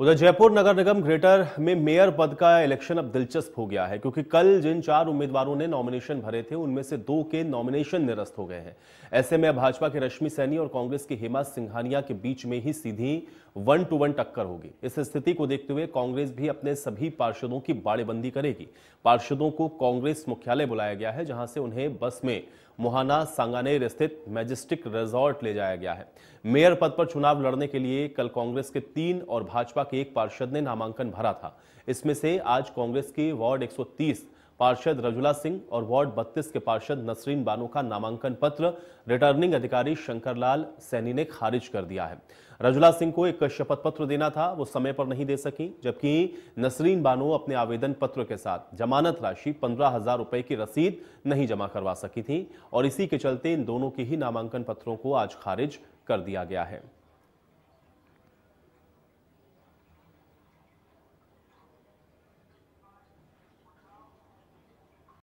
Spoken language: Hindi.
उधर जयपुर नगर निगम ग्रेटर में मेयर पद का इलेक्शन अब दिलचस्प हो गया है क्योंकि कल जिन चार उम्मीदवारों ने नॉमिनेशन भरे थे उनमें से दो के नॉमिनेशन निरस्त हो गए हैं ऐसे में भाजपा के रश्मि सैनी और कांग्रेस के हेमा सिंघानिया के बीच में ही सीधी वन टू वन टक्कर होगी इस स्थिति को देखते हुए कांग्रेस भी अपने सभी पार्षदों की बाड़ेबंदी करेगी पार्षदों को कांग्रेस मुख्यालय बुलाया गया है जहां से उन्हें बस में मोहाना सांगानेर स्थित मैजिस्टिक रिजॉर्ट ले जाया गया है मेयर पद पर चुनाव लड़ने के लिए कल कांग्रेस के तीन और भाजपा भाजपा के एक पार्षद ने नामांकन भरा था इसमें से आज कांग्रेस के वार्ड 130 पार्षद रजुला सिंह और वार्ड 32 के पार्षद नसरीन बानो का नामांकन पत्र रिटर्निंग अधिकारी शंकरलाल सैनी ने खारिज कर दिया है रजुला सिंह को एक शपथ पत्र देना था वो समय पर नहीं दे सकी जबकि नसरीन बानो अपने आवेदन पत्र के साथ जमानत राशि पंद्रह हजार रुपए की रसीद नहीं जमा करवा सकी थी और इसी के चलते इन दोनों के ही नामांकन पत्रों को आज खारिज कर दिया गया है